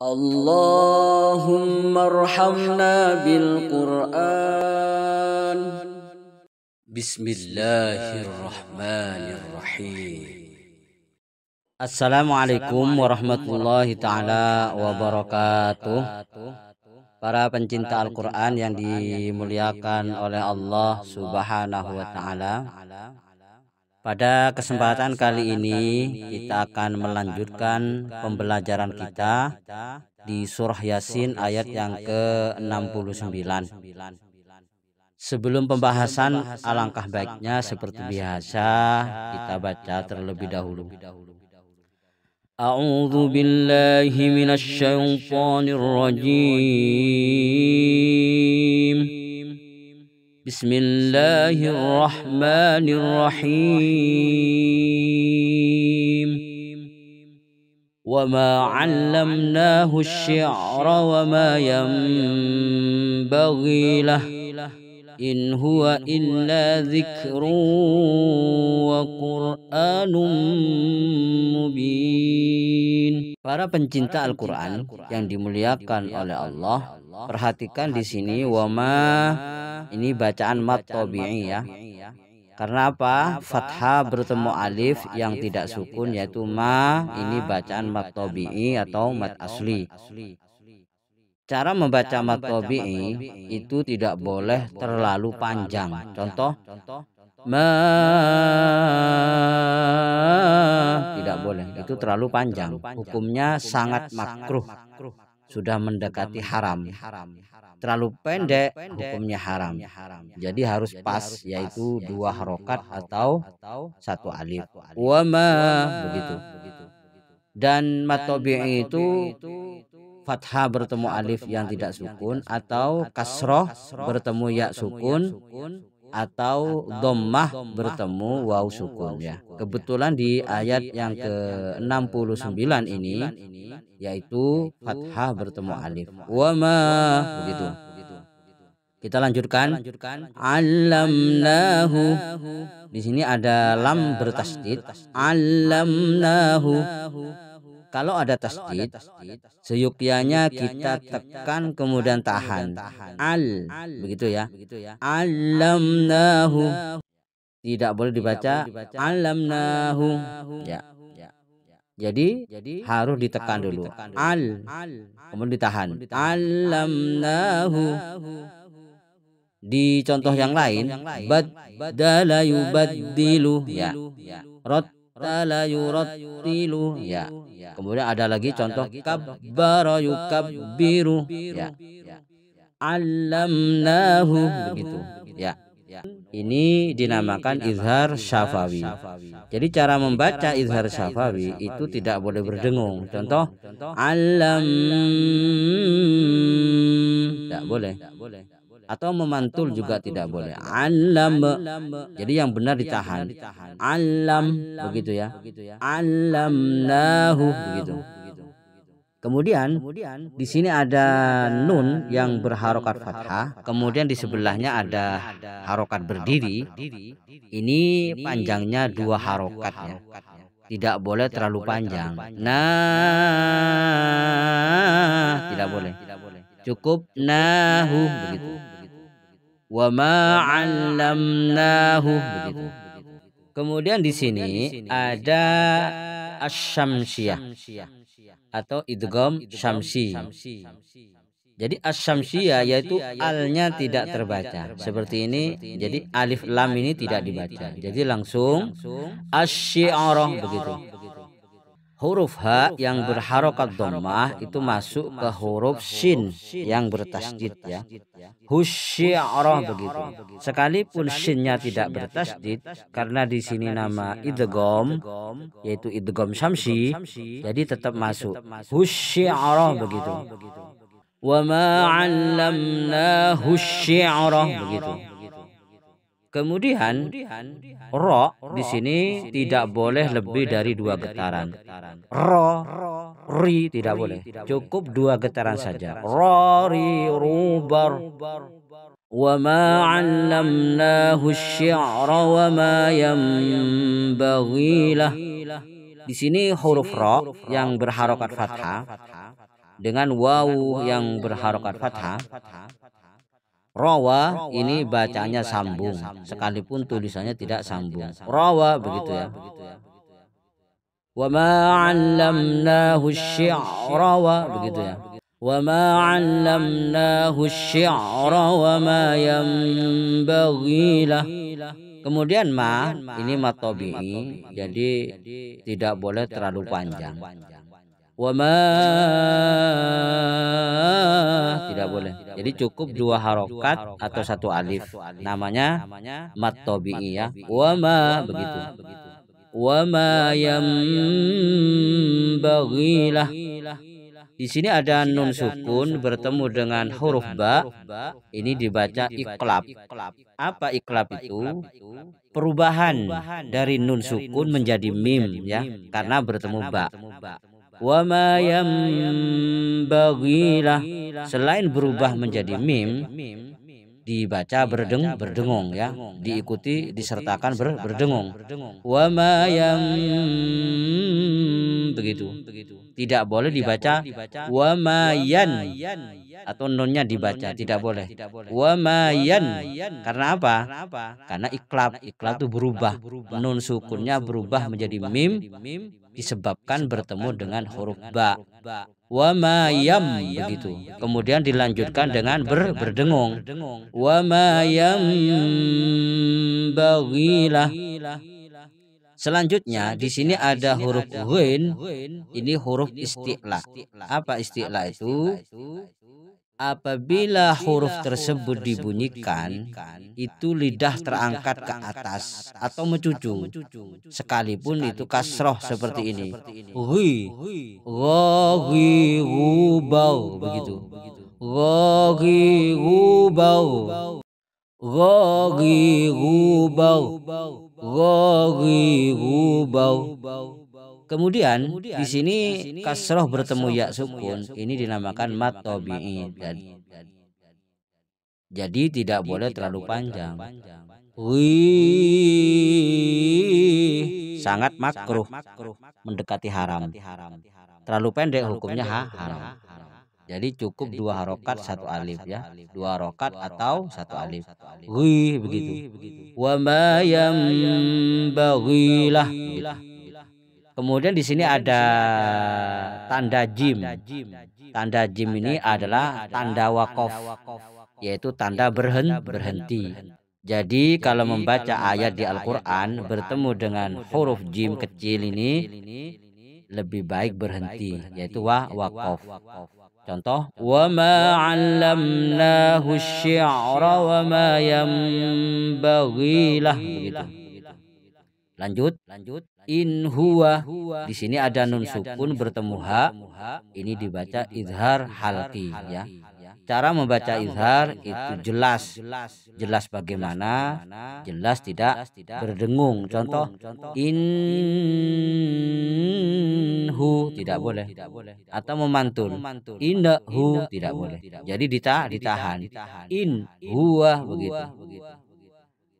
Allahumma arhamna bil Quran. Bismillahirrahmanirrahim. Assalamualaikum warahmatullahi taala wabarakatuh Para pencinta Al-Quran yang dimuliakan oleh Allah subhanahu wa ta'ala pada kesempatan kali ini kita akan melanjutkan pembelajaran kita di surah Yasin ayat yang ke-69. Sebelum pembahasan alangkah baiknya seperti biasa kita baca terlebih dahulu. A'udzu billahi minasy syaithanir rajim. بسم الله الرحمن الرحيم وما علمناه الشعر وما ينبغي له إن هو إلا ذكر وقرآن مبين Para pencinta Al-Quran yang dimuliakan oleh Allah, perhatikan di sini wama ini bacaan mat ya. ya. Karena apa? Fathah bertemu alif yang tidak sukun yaitu ma ini bacaan mat atau mat asli. Cara membaca matobi'i itu tidak boleh terlalu panjang. Contoh, ma tidak boleh. Itu terlalu panjang. Hukumnya sangat makruh. Sudah mendekati haram. Terlalu pendek hukumnya haram. Jadi harus pas yaitu dua harokat atau satu alif. ma, begitu. Dan matobi'i itu fathah bertemu alif yang tidak sukun atau kasroh bertemu ya, ya sukun atau dommah bertemu waw ya. sukun ya. Kebetulan di ayat yang ke-69 ini yaitu fathah bertemu alif. Wa ma begitu. Kita lanjutkan. Alamnahu. Di sini ada lam bertasdid. Alamnahu kalau ada tasdid, seyukianya kita tekan kemudian tahan. Al, begitu ya. Alamnahu. Ya. Tidak boleh dibaca alamnahu. Ya, ya. ya. Jadi, Jadi harus ditekan harus dulu. Ditekan Al, al, kemudian ditahan. Alamnahu. Di contoh yang lain, badala yubaddilu ya. Rattala yurattilu ya. Iya. Kemudian ada lagi contoh kabbara yukabbiru ya, iya, iya. Ya. ya. ya. Alamnahu begitu ya. Ini dinamakan izhar syafawi. Jadi cara membaca izhar syafawi itu tidak boleh berdengung. Contoh alam tidak boleh atau memantul juga tidak boleh. Alam. Jadi yang benar ditahan. Alam begitu ya. ya. alam nahu begitu. Kemudian, kemudian di sini ada nun yang berharokat fathah, kemudian di sebelahnya ada harokat berdiri. Ini panjangnya dua harokat ya. Tidak boleh terlalu panjang. Nah. nah, tidak boleh. Cukup nahu nah. begitu wa ma 'allamnahu Kemudian di sini ada asyamsiyah atau idgham syamsi. Jadi asyamsiyah yaitu alnya tidak terbaca. Seperti ini jadi alif lam ini tidak dibaca. Jadi langsung asy'arah begitu. Huruf H yang berharokat domah itu masuk ke huruf Shin yang bertasjid ya. ya. Husyi'rah begitu. Sekalipun Shinnya tidak bertasjid karena di sini nama idgom yaitu idgom syamsi jadi tetap masuk. Husyi'rah begitu. Wa ma 'allamnahu begitu. Kemudian, ro di sini tidak boleh lebih dari dua getaran. Ro, ri tidak boleh. Cukup dua getaran saja. Ro, ri, rubar. وما علمناه الشعر وما ينبغي له di sini huruf ro yang berharokat fathah dengan wawu yang berharokat fathah Rawa ini bacanya sambung, sekalipun tulisannya tidak sambung. Rawa begitu ya. ma'allamnahu syi'ra wa begitu ya وما علمناه الشعر ma ينبغي له ya. ya. Kemudian ma ini matobi, jadi tidak boleh terlalu panjang. Wama tidak boleh. Jadi cukup dua harokat atau satu alif. Namanya mat ya. Wama begitu. Wama yambagilah. Di sini ada nun sukun bertemu dengan huruf ba. Ini dibaca iklab. Apa iklab itu? Perubahan dari nun sukun menjadi mim ya, karena ya, bertemu ba wama ma selain berubah menjadi mim dibaca berdeng berdengung ya, ya. diikuti disertakan ber, berdengung wama begitu tidak boleh dibaca wama yan Iya, atau nunnya dibaca, tidak boleh. Wa mayan. Karena apa? Karena iklab, iklab itu berubah. Nun sukunnya berubah menjadi mim disebabkan bertemu dengan huruf ba. Wa mayam begitu. Kemudian dilanjutkan dengan ber, berdengung. Wa mayam bagilah. Selanjutnya di sini ada huruf ghain Ini huruf isti'la. Apa isti'la itu? Apabila huruf tersebut dibunyikan, itu lidah terangkat ke atas atau mencucung, sekalipun itu kasroh seperti ini. Hui, rogi, gubau, begitu. Gogi, gubau, Gogi, gubau, rogi, gubau. Kemudian, Kemudian di sini, kasroh bertemu ya sukun ini dinamakan mat tobi'i dan jadi tidak boleh terlalu panjang. Wih, sangat makruh mendekati haram. Terlalu pendek hukumnya ha, haram. Jadi cukup ya. dua harokat satu alif ya, dua harokat atau satu alif. Wih begitu. Wa ma yambagilah. Kemudian di sini ada tanda jim. Tanda jim ini adalah tanda wakof, yaitu tanda berhenti. Jadi kalau membaca ayat di Al-Quran bertemu dengan huruf jim kecil ini lebih baik berhenti, yaitu wa wakof. Contoh, wa ma syi'ra wa ma Lanjut, Lanjut. In huwa. Di sini ada nun sukun bertemu ha. Ini dibaca izhar halki ya. ya. Cara membaca izhar itu jelas. Jelas bagaimana? Jelas tidak berdengung. Contoh in inhu tidak boleh. Atau memantul. in hu tidak boleh. Jadi ditahan. In huwa begitu.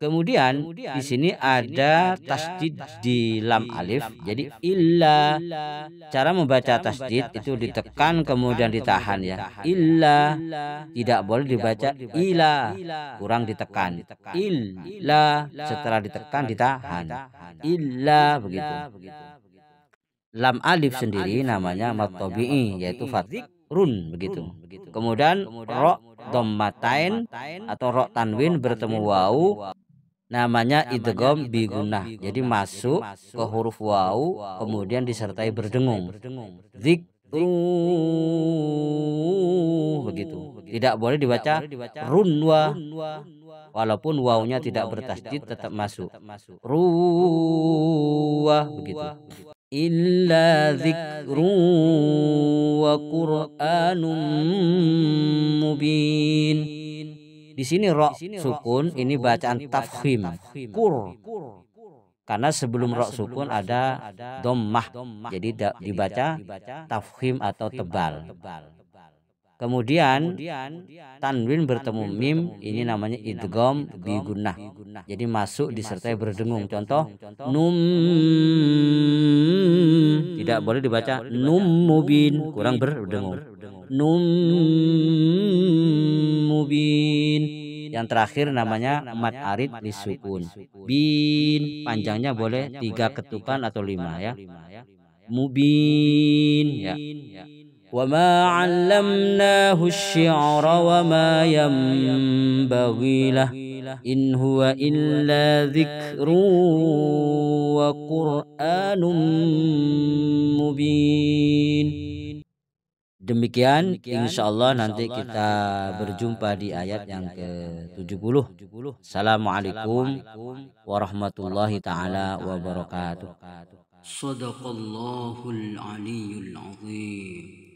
Kemudian, Kemudian di sini ada tasdid di lam alif. Jadi illa cara membaca tasdid itu ditekan kemudian ditahan ya. ya. Illa tidak boleh dibaca ila kurang ditekan. Illa setelah ditekan ditahan. Illa begitu. Lam alif sendiri namanya matobi'i yaitu run begitu. Kemudian ro dommatain atau rok tanwin bertemu wau namanya, namanya idgham biguna. jadi masuk, ke huruf wau kemudian disertai berdengung zik begitu tidak boleh dibaca runwa walaupun wawunya tidak bertasdid tetap masuk ruwa begitu illa zikru wa qur'anun mubin di sini ro sukun ini bacaan tafhim, kur. Karena sebelum rok sukun ada dommah. Jadi dibaca tafhim atau tebal. Kemudian tanwin bertemu mim ini namanya idgham gunnah Jadi masuk disertai berdengung. Contoh num tidak boleh dibaca num mubin kurang berdengung nun mubin yang terakhir namanya mat arid lisukun bin panjangnya boleh tiga ketukan atau lima ya mubin ya وما علمناه wa ma ينبغي له إن هو إلا wa وقرآن Mubin. Demikian, Demikian insya nanti kita, nanti berjumpa di ayat yang ke-70. Assalamualaikum warahmatullahi taala wabarakatuh. Sadaqallahul aliyul azim.